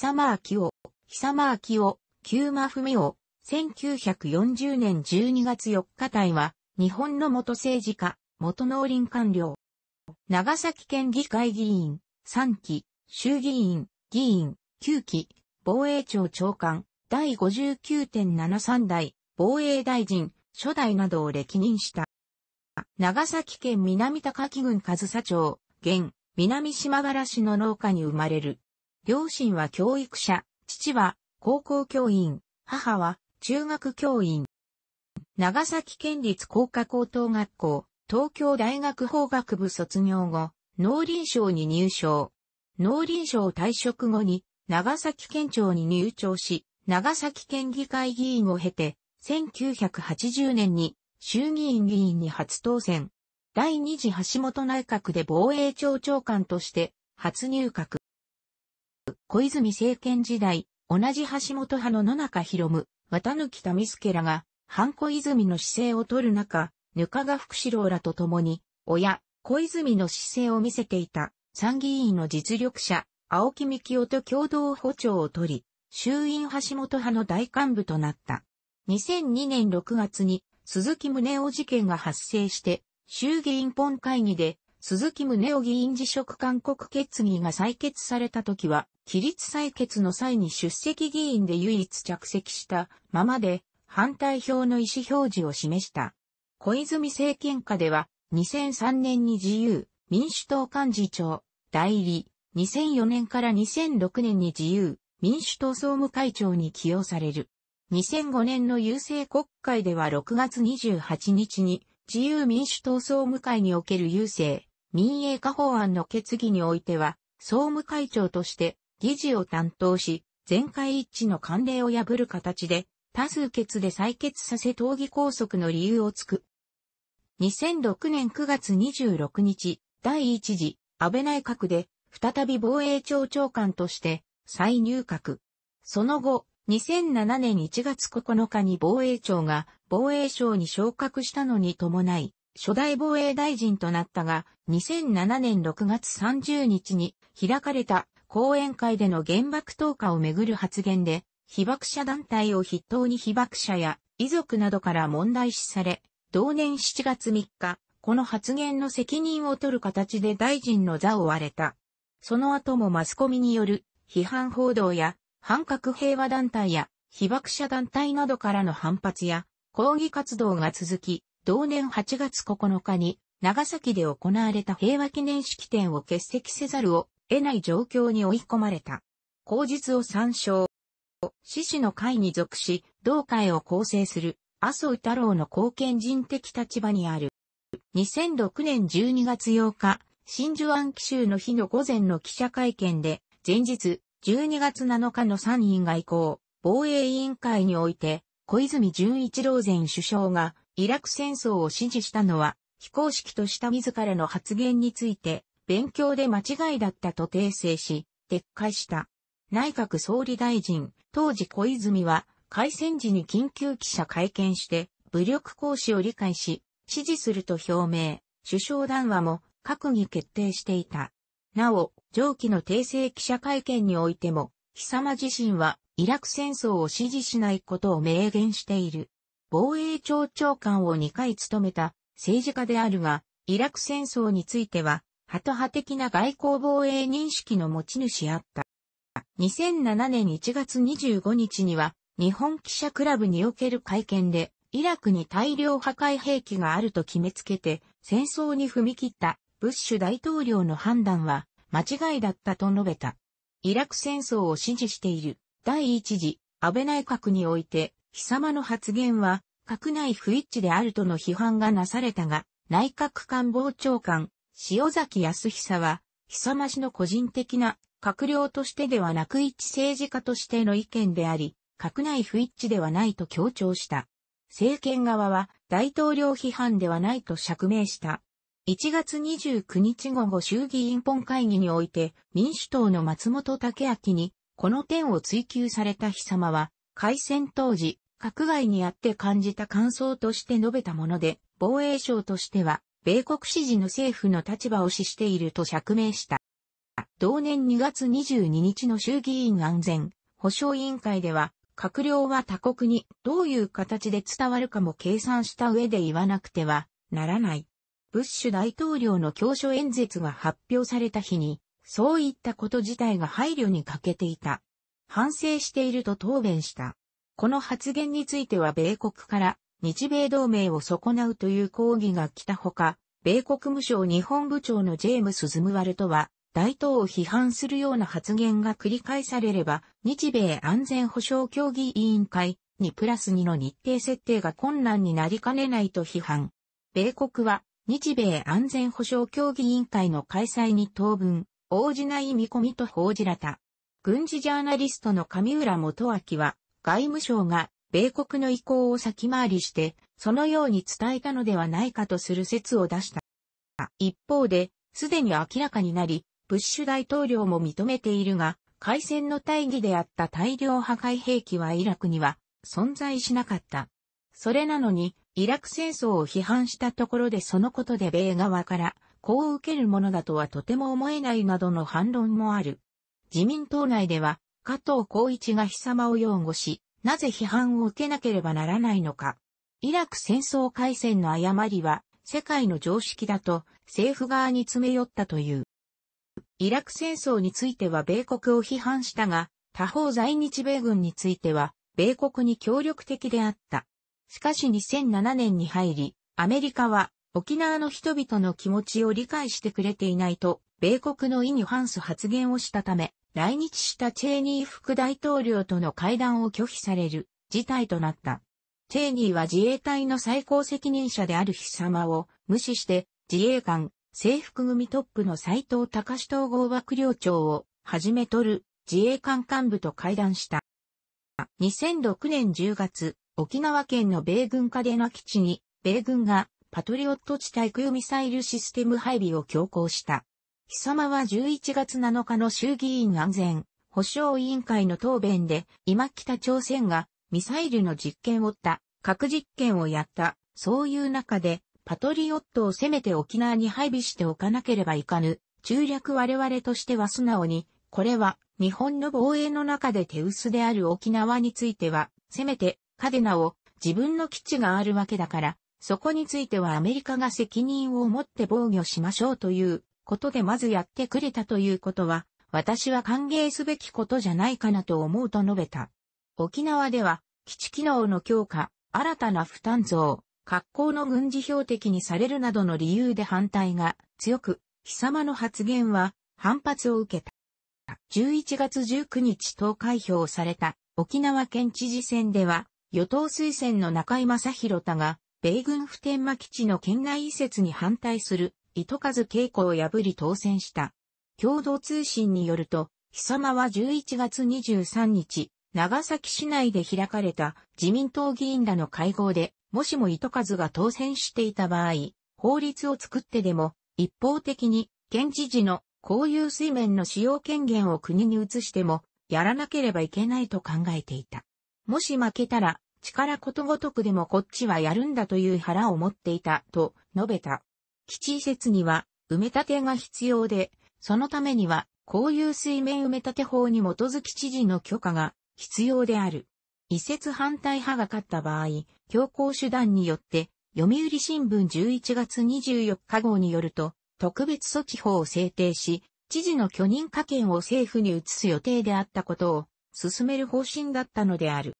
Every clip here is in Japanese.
久間明夫、久間明夫、旧間文夫、1940年12月4日体は、日本の元政治家、元農林官僚。長崎県議会議員、3期、衆議院、議員、9期、防衛庁長官、第59.73代、防衛大臣、初代などを歴任した。長崎県南高木郡上佐町、現、南島原市の農家に生まれる。両親は教育者、父は高校教員、母は中学教員。長崎県立工科高等学校、東京大学法学部卒業後、農林省に入省。農林省退職後に、長崎県庁に入庁し、長崎県議会議員を経て、1980年に衆議院議員に初当選。第二次橋本内閣で防衛庁長官として初入閣。小泉政権時代、同じ橋本派の野中博夢、綿貫民助らが、反小泉の姿勢を取る中、ぬかが福士郎らと共に、親、小泉の姿勢を見せていた、参議院の実力者、青木幹夫と共同補聴を取り、衆院橋本派の大幹部となった。2002年6月に、鈴木宗男事件が発生して、衆議院本会議で鈴木宗男議員辞職勧告決議が採決された時は、起立採決の際に出席議員で唯一着席したままで、反対票の意思表示を示した。小泉政権下では、2003年に自由、民主党幹事長、代理、2004年から2006年に自由、民主党総務会長に起用される。2005年の郵政国会では6月28日に自由民主党総務会における郵政民営化法案の決議においては、総務会長として議事を担当し、全会一致の慣例を破る形で、多数決で採決させ党議拘束の理由をつく。2006年9月26日、第1次安倍内閣で、再び防衛庁長官として再入閣。その後、2007年1月9日に防衛庁が防衛省に昇格したのに伴い、初代防衛大臣となったが、2007年6月30日に開かれた講演会での原爆投下をめぐる発言で、被爆者団体を筆頭に被爆者や遺族などから問題視され、同年7月3日、この発言の責任を取る形で大臣の座を割れた。その後もマスコミによる批判報道や、反核平和団体や被爆者団体などからの反発や抗議活動が続き、同年8月9日に長崎で行われた平和記念式典を欠席せざるを得ない状況に追い込まれた。口実を参照。獅子の会に属し、同会を構成する麻生太郎の貢献人的立場にある。2006年12月8日、真珠湾奇襲の日の午前の記者会見で、前日、12月7日の参院外交、防衛委員会において、小泉純一郎前首相が、イラク戦争を支持したのは、非公式とした自らの発言について、勉強で間違いだったと訂正し、撤回した。内閣総理大臣、当時小泉は、開戦時に緊急記者会見して、武力行使を理解し、支持すると表明、首相談話も閣議決定していた。なお、上記の訂正記者会見においても、貴様自身はイラク戦争を支持しないことを明言している。防衛庁長官を2回務めた政治家であるが、イラク戦争については、ハト派的な外交防衛認識の持ち主あった。2007年1月25日には、日本記者クラブにおける会見で、イラクに大量破壊兵器があると決めつけて、戦争に踏み切ったブッシュ大統領の判断は間違いだったと述べた。イラク戦争を支持している第一次安倍内閣において貴様の発言は、閣内不一致であるとの批判がなされたが、内閣官房長官、塩崎康久は、貴様氏の個人的な閣僚としてではなく一政治家としての意見であり、閣内不一致ではないと強調した。政権側は大統領批判ではないと釈明した。1月29日午後衆議院本会議において民主党の松本武明にこの点を追及された日様は開戦当時、閣外にあって感じた感想として述べたもので、防衛省としては、米国支持の政府の立場を指していると釈明した。同年2月22日の衆議院安全保障委員会では、閣僚は他国にどういう形で伝わるかも計算した上で言わなくてはならない。ブッシュ大統領の教書演説が発表された日に、そういったこと自体が配慮に欠けていた。反省していると答弁した。この発言については米国から日米同盟を損なうという抗議が来たほか、米国務省日本部長のジェームス・ズムワルトは、大統を批判するような発言が繰り返されれば、日米安全保障協議委員会にプラス2の日程設定が困難になりかねないと批判。米国は、日米安全保障協議委員会の開催に当分、応じない見込みと報じられた。軍事ジャーナリストの上浦元明は、外務省が米国の意向を先回りして、そのように伝えたのではないかとする説を出した。一方で、すでに明らかになり、ブッシュ大統領も認めているが、開戦の大義であった大量破壊兵器はイラクには存在しなかった。それなのに、イラク戦争を批判したところでそのことで米側から、こう受けるものだとはとても思えないなどの反論もある。自民党内では、加藤光一が被様を擁護し、なぜ批判を受けなければならないのか。イラク戦争開戦の誤りは、世界の常識だと、政府側に詰め寄ったという。イラク戦争については米国を批判したが、他方在日米軍については、米国に協力的であった。しかし2007年に入り、アメリカは沖縄の人々の気持ちを理解してくれていないと米国の意に反す発言をしたため、来日したチェーニー副大統領との会談を拒否される事態となった。チェーニーは自衛隊の最高責任者である日様を無視して自衛官、制服組トップの斎藤隆統合幕僚長をはじめ取る自衛官幹部と会談した。2006年10月、沖縄県の米軍嘉手の基地に米軍がパトリオット地対空ミサイルシステム配備を強行した。貴様は11月7日の衆議院安全保障委員会の答弁で、今北朝鮮がミサイルの実験をった、核実験をやった、そういう中で、パトリオットをせめて沖縄に配備しておかなければいかぬ。中略我々としては素直に、これは日本の防衛の中で手薄である沖縄については、せめてカデナを自分の基地があるわけだから、そこについてはアメリカが責任を持って防御しましょうということでまずやってくれたということは、私は歓迎すべきことじゃないかなと思うと述べた。沖縄では、基地機能の強化、新たな負担増、格好の軍事標的にされるなどの理由で反対が強く、貴様の発言は反発を受けた。11月19日投開票された沖縄県知事選では、与党推薦の中井正宏太が、米軍普天間基地の県外移設に反対する糸数稽古を破り当選した。共同通信によると、久間は11月23日、長崎市内で開かれた自民党議員らの会合で、もしも糸数が当選していた場合、法律を作ってでも、一方的に、県知事の公有水面の使用権限を国に移しても、やらなければいけないと考えていた。もし負けたら、力ことごとくでもこっちはやるんだという腹を持っていた、と述べた。基地施設には埋め立てが必要で、そのためには、公有水面埋め立て法に基づき知事の許可が必要である。移設反対派が勝った場合、強行手段によって、読売新聞11月24日号によると、特別措置法を制定し、知事の許認可権を政府に移す予定であったことを進める方針だったのである。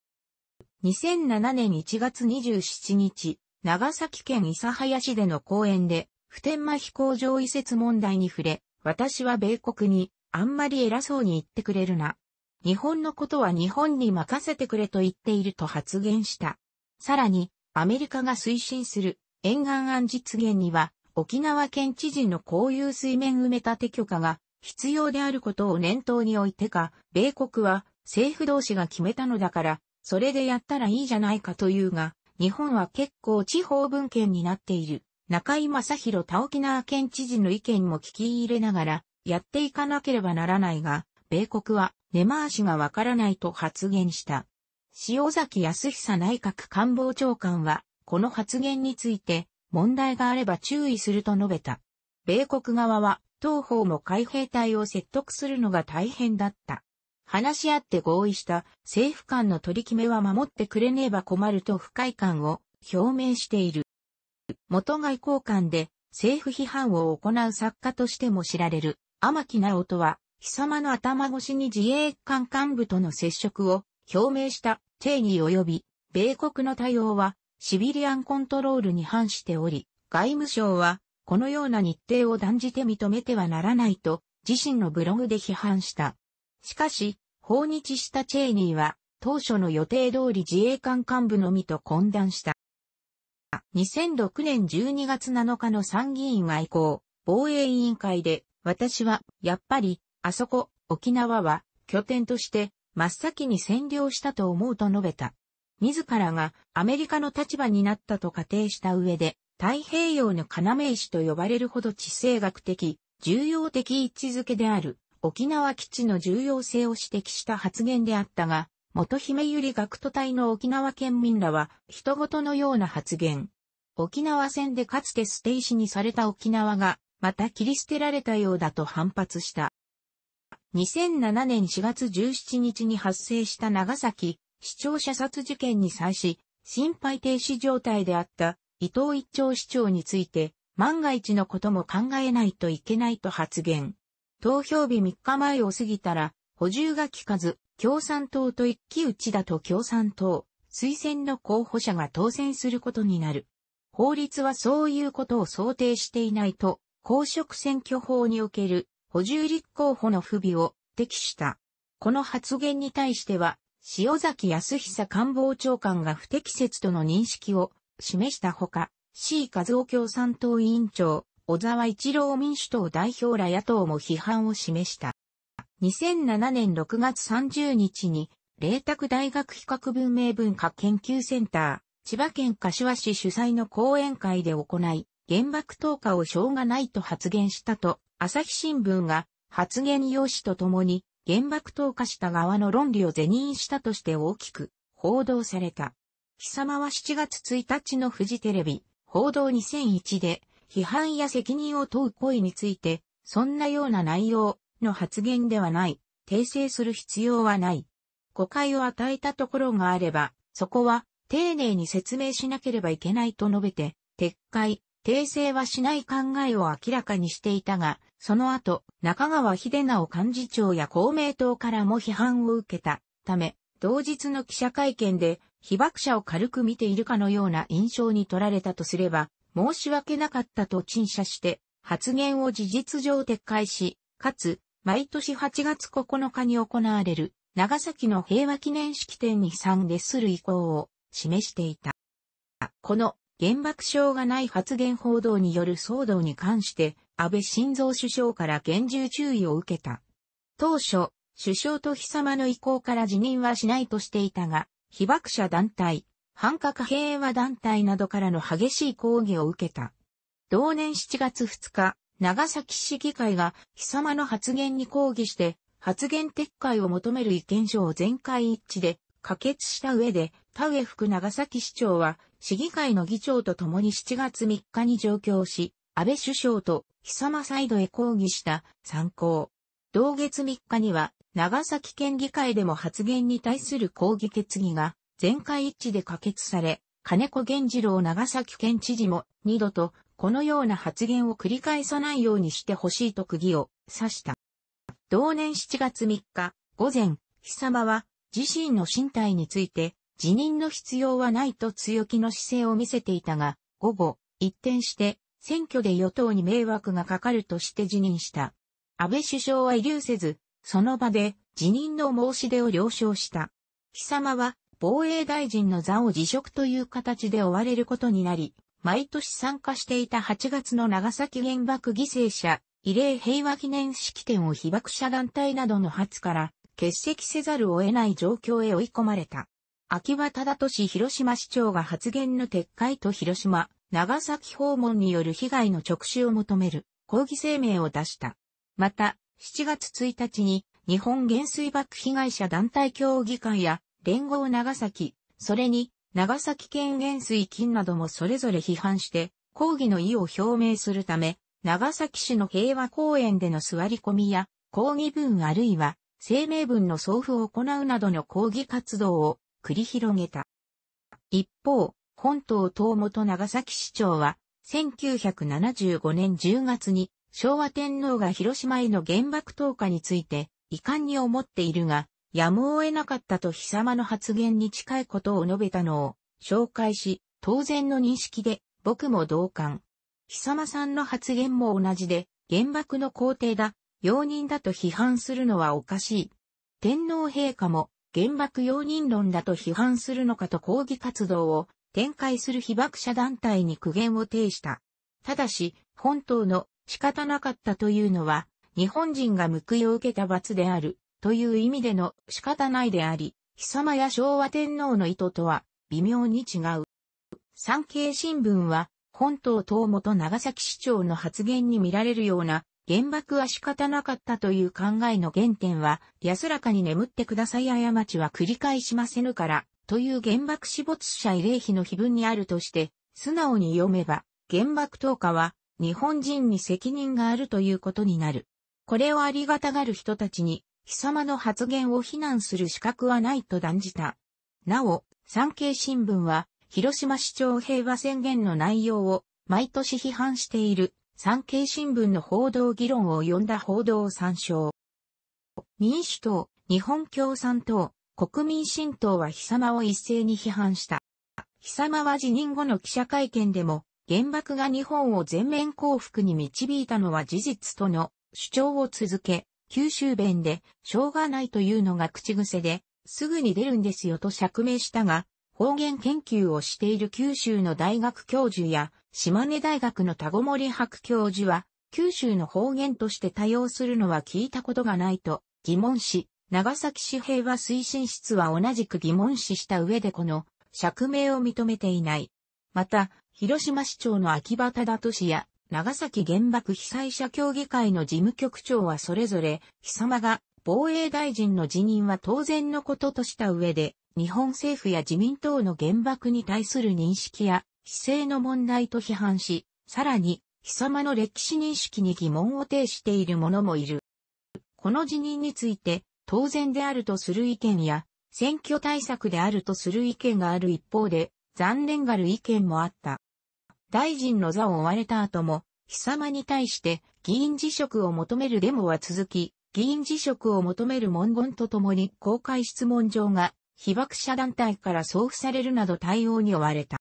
2007年1月27日、長崎県諫早市での講演で、普天間飛行場移設問題に触れ、私は米国に、あんまり偉そうに言ってくれるな。日本のことは日本に任せてくれと言っていると発言した。さらに、アメリカが推進する沿岸案実現には、沖縄県知事のこういう水面埋め立て許可が必要であることを念頭に置いてか、米国は政府同士が決めたのだから、それでやったらいいじゃないかというが、日本は結構地方分権になっている。中井正宏他沖縄県知事の意見も聞き入れながら、やっていかなければならないが、米国は根回しがわからないと発言した。塩崎康久内閣官房長官は、この発言について、問題があれば注意すると述べた。米国側は、当方も海兵隊を説得するのが大変だった。話し合って合意した政府間の取り決めは守ってくれねば困ると不快感を表明している。元外交官で政府批判を行う作家としても知られる天木直人は、貴様の頭越しに自衛官幹部との接触を表明した定義及び、米国の対応はシビリアンコントロールに反しており、外務省はこのような日程を断じて認めてはならないと自身のブログで批判した。しかし、訪日したチェイニーは当初の予定通り自衛官幹部のみと懇談した。2006年12月7日の参議院外交、防衛委員会で、私は、やっぱり、あそこ、沖縄は、拠点として、真っ先に占領したと思うと述べた。自らがアメリカの立場になったと仮定した上で、太平洋の要石と呼ばれるほど地政学的、重要的位置づけである沖縄基地の重要性を指摘した発言であったが、元姫ゆり学徒隊の沖縄県民らは、人事のような発言。沖縄戦でかつて捨て石にされた沖縄が、また切り捨てられたようだと反発した。2007年4月17日に発生した長崎、市長射殺事件に際し、心肺停止状態であった伊藤一長市長について、万が一のことも考えないといけないと発言。投票日3日前を過ぎたら、補充が効かず、共産党と一騎打ちだと共産党、推薦の候補者が当選することになる。法律はそういうことを想定していないと、公職選挙法における補充立候補の不備を適した。この発言に対しては、塩崎康久官房長官が不適切との認識を示したほか、C 和夫共産党委員長、小沢一郎民主党代表ら野党も批判を示した。2007年6月30日に、霊卓大学比較文明文化研究センター、千葉県柏市主催の講演会で行い、原爆投下をしょうがないと発言したと、朝日新聞が発言用紙とともに原爆投下した側の論理を是認したとして大きく報道された。貴様は7月1日のフジテレビ報道2001で批判や責任を問う声について、そんなような内容の発言ではない、訂正する必要はない。誤解を与えたところがあれば、そこは丁寧に説明しなければいけないと述べて、撤回、訂正はしない考えを明らかにしていたが、その後、中川秀直幹事長や公明党からも批判を受けたため、同日の記者会見で、被爆者を軽く見ているかのような印象に取られたとすれば、申し訳なかったと陳謝して、発言を事実上撤回し、かつ、毎年8月9日に行われる長崎の平和記念式典に参列する意向を示していた。この原爆症がない発言報道による騒動に関して安倍晋三首相から厳重注意を受けた。当初、首相と貴様の意向から辞任はしないとしていたが、被爆者団体、反核平和団体などからの激しい抗議を受けた。同年7月2日、長崎市議会が貴様の発言に抗議して、発言撤回を求める意見書を全会一致で可決した上で、田植副長崎市長は、市議会の議長と共に7月3日に上京し、安倍首相と貴様サイドへ抗議した参考。同月3日には、長崎県議会でも発言に対する抗議決議が全会一致で可決され、金子源次郎長崎県知事も二度とこのような発言を繰り返さないようにしてほしいと釘を刺した。同年7月3日、午前、貴様は自身の身体について辞任の必要はないと強気の姿勢を見せていたが、午後、一転して選挙で与党に迷惑がかかるとして辞任した。安倍首相は遺留せず、その場で辞任の申し出を了承した。貴様は防衛大臣の座を辞職という形で追われることになり、毎年参加していた8月の長崎原爆犠牲者、慰霊平和記念式典を被爆者団体などの発から欠席せざるを得ない状況へ追い込まれた。秋葉忠俊広島市長が発言の撤回と広島、長崎訪問による被害の直視を求める抗議声明を出した。また、7月1日に日本原水爆被害者団体協議会や連合長崎、それに長崎県元水金などもそれぞれ批判して抗議の意を表明するため、長崎市の平和公園での座り込みや抗議文あるいは声明文の送付を行うなどの抗議活動を繰り広げた。一方、本島東元長崎市長は、1975年10月に昭和天皇が広島への原爆投下について遺憾に思っているが、やむを得なかったと貴様の発言に近いことを述べたのを紹介し、当然の認識で僕も同感。貴様さんの発言も同じで、原爆の皇帝だ、容認だと批判するのはおかしい。天皇陛下も原爆容認論だと批判するのかと抗議活動を展開する被爆者団体に苦言を呈した。ただし、本当の仕方なかったというのは、日本人が報いを受けた罰である。という意味での仕方ないであり、貴様や昭和天皇の意図とは微妙に違う。産経新聞は、本島東元長崎市長の発言に見られるような、原爆は仕方なかったという考えの原点は、安らかに眠ってください過ちは繰り返しませぬから、という原爆死没者慰霊碑の碑文にあるとして、素直に読めば、原爆投下は、日本人に責任があるということになる。これをありがたがる人たちに、貴様の発言を非難する資格はないと断じた。なお、産経新聞は、広島市長平和宣言の内容を毎年批判している産経新聞の報道議論を呼んだ報道を参照。民主党、日本共産党、国民新党は貴様を一斉に批判した。貴様は辞任後の記者会見でも、原爆が日本を全面降伏に導いたのは事実との主張を続け、九州弁で、しょうがないというのが口癖で、すぐに出るんですよと釈明したが、方言研究をしている九州の大学教授や、島根大学の田子森博教授は、九州の方言として多用するのは聞いたことがないと疑問し、長崎市平和推進室は同じく疑問視した上でこの釈明を認めていない。また、広島市長の秋葉忠市や長崎原爆被災者協議会の事務局長はそれぞれ、貴様が防衛大臣の辞任は当然のこととした上で、日本政府や自民党の原爆に対する認識や、姿勢の問題と批判し、さらに、貴様の歴史認識に疑問を呈している者もいる。この辞任について、当然であるとする意見や、選挙対策であるとする意見がある一方で、残念がる意見もあった。大臣の座を追われた後も、貴様に対して議員辞職を求めるデモは続き、議員辞職を求める文言とともに公開質問状が被爆者団体から送付されるなど対応に追われた。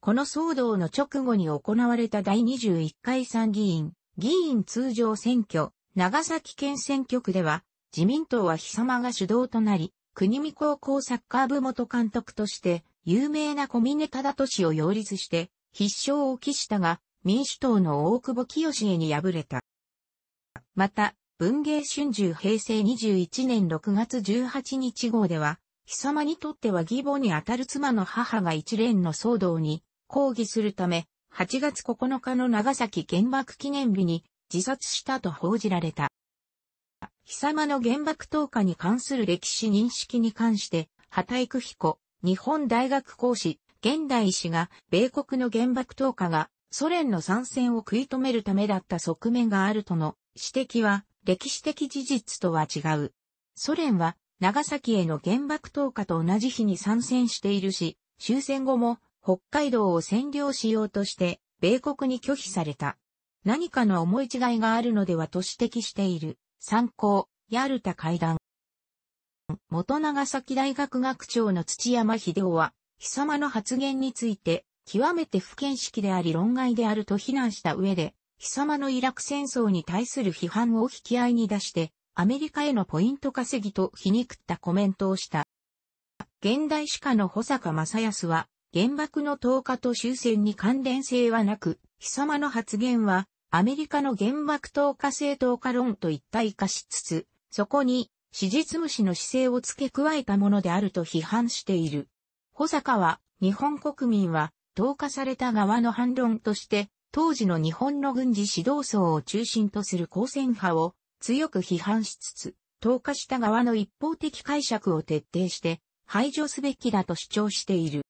この騒動の直後に行われた第21回参議院、議員通常選挙、長崎県選挙区では、自民党は貴様が主導となり、国見高校サッカー部元監督として、有名な小峰忠俊を擁立して、必勝を期したが、民主党の大久保清に敗れた。また、文芸春秋平成21年6月18日号では、貴様にとっては義母にあたる妻の母が一連の騒動に抗議するため、8月9日の長崎原爆記念日に自殺したと報じられた。貴様の原爆投下に関する歴史認識に関して、畑育彦、日本大学講師、現代医師が米国の原爆投下がソ連の参戦を食い止めるためだった側面があるとの指摘は歴史的事実とは違う。ソ連は長崎への原爆投下と同じ日に参戦しているし、終戦後も北海道を占領しようとして米国に拒否された。何かの思い違いがあるのではと指摘している。参考、ヤルタ会談。元長崎大学学長の土山秀夫は、貴様の発言について、極めて不見識であり論外であると非難した上で、貴様のイラク戦争に対する批判を引き合いに出して、アメリカへのポイント稼ぎと皮肉ったコメントをした。現代史家の保坂正康は、原爆の投下と終戦に関連性はなく、貴様の発言は、アメリカの原爆投下正当化論と一体化しつつ、そこに、史実無視の姿勢を付け加えたものであると批判している。小坂は、日本国民は、投下された側の反論として、当時の日本の軍事指導層を中心とする抗戦派を強く批判しつつ、投下した側の一方的解釈を徹底して排除すべきだと主張している。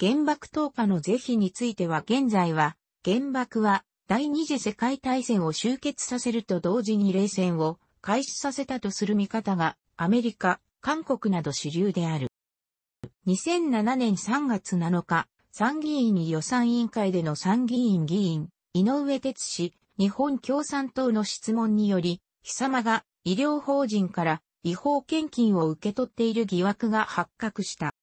原爆投下の是非については現在は、原爆は第二次世界大戦を終結させると同時に冷戦を開始させたとする見方がアメリカ、韓国など主流である。2007年3月7日、参議院予算委員会での参議院議員、井上哲氏、日本共産党の質問により、貴様が医療法人から違法献金を受け取っている疑惑が発覚した。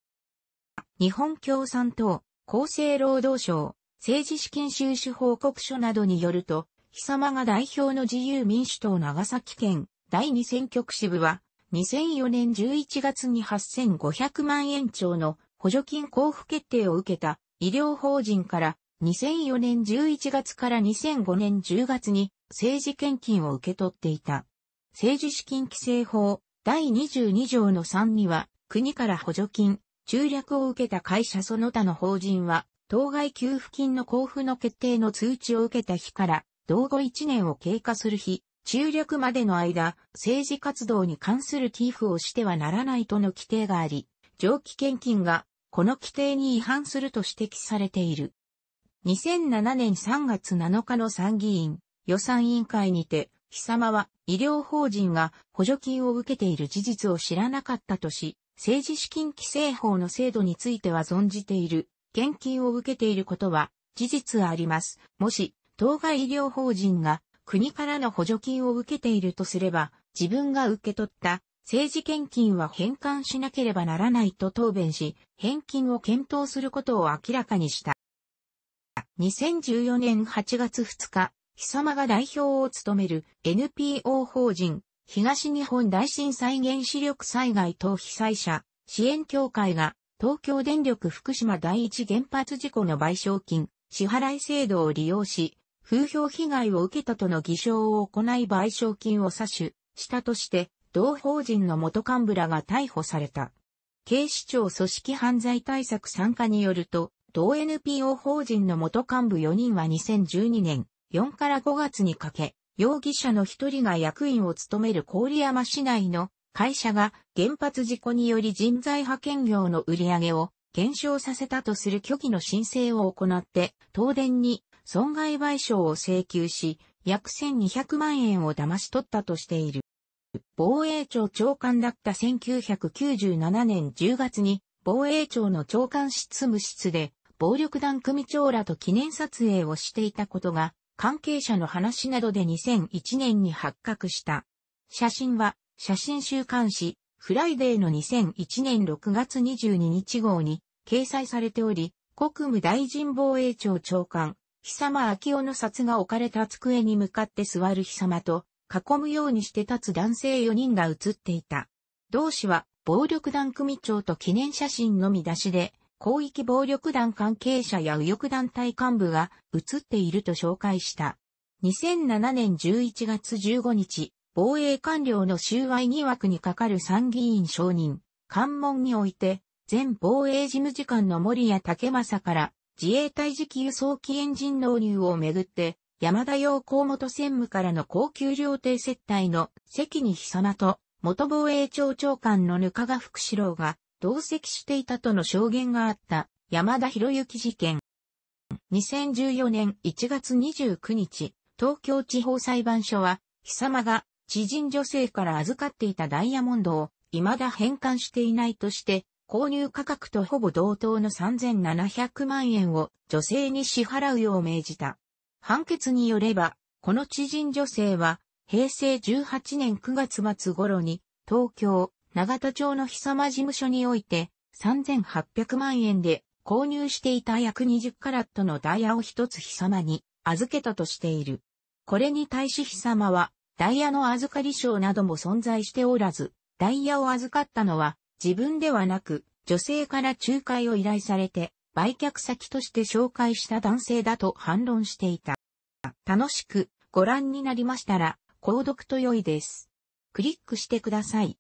日本共産党、厚生労働省、政治資金収支報告書などによると、貴様が代表の自由民主党長崎県第2選挙区支部は、2004年11月に8500万円超の補助金交付決定を受けた医療法人から2004年11月から2005年10月に政治献金を受け取っていた。政治資金規正法第22条の3には国から補助金、中略を受けた会社その他の法人は当該給付金の交付の決定の通知を受けた日から、同後1年を経過する日、中略までの間、政治活動に関する寄付をしてはならないとの規定があり、上記献金がこの規定に違反すると指摘されている。2007年3月7日の参議院予算委員会にて、貴様は医療法人が補助金を受けている事実を知らなかったとし、政治資金規正法の制度については存じている、献金を受けていることは事実あります。もし、当該医療法人が国からの補助金を受けているとすれば、自分が受け取った政治献金は返還しなければならないと答弁し、返金を検討することを明らかにした。2014年8月2日、貴様が代表を務める NPO 法人東日本大震災原子力災害等被災者支援協会が東京電力福島第一原発事故の賠償金支払い制度を利用し風評被害を受けたとの偽証を行い賠償金を詐取したとして、同法人の元幹部らが逮捕された。警視庁組織犯罪対策参加によると、同 NPO 法人の元幹部4人は2012年4から5月にかけ、容疑者の一人が役員を務める郡山市内の会社が原発事故により人材派遣業の売り上げを減少させたとする虚偽の申請を行って、東電に損害賠償を請求し、約1200万円を騙し取ったとしている。防衛庁長官だった1997年10月に、防衛庁の長官執務室で、暴力団組長らと記念撮影をしていたことが、関係者の話などで2001年に発覚した。写真は、写真週刊誌、フライデーの2001年6月22日号に掲載されており、国務大臣防衛庁長官、貴様秋夫の札が置かれた机に向かって座る貴様と、囲むようにして立つ男性4人が写っていた。同氏は、暴力団組長と記念写真のみ出しで、広域暴力団関係者や右翼団体幹部が写っていると紹介した。2007年11月15日、防衛官僚の収賄疑惑にかかる参議院承認、関門において、前防衛事務次官の森谷武正から自衛隊時輸送機エンジン納入をめぐって、山田洋光元専務からの高級料亭接待の関に久名と、元防衛庁長官のぬかが福士郎が同席していたとの証言があった山田博之事件。2014年1月29日、東京地方裁判所は、久間が知人女性から預かっていたダイヤモンドを未だ返還していないとして、購入価格とほぼ同等の3700万円を女性に支払うよう命じた。判決によれば、この知人女性は、平成18年9月末頃に、東京、長田町の久間事務所において、3800万円で購入していた約20カラットのダイヤを一つ久間に預けたとしている。これに対し久間は、ダイヤの預かり証なども存在しておらず、ダイヤを預かったのは、自分ではなく、女性から仲介を依頼されて、売却先として紹介した男性だと反論していた。楽しくご覧になりましたら、購読と良いです。クリックしてください。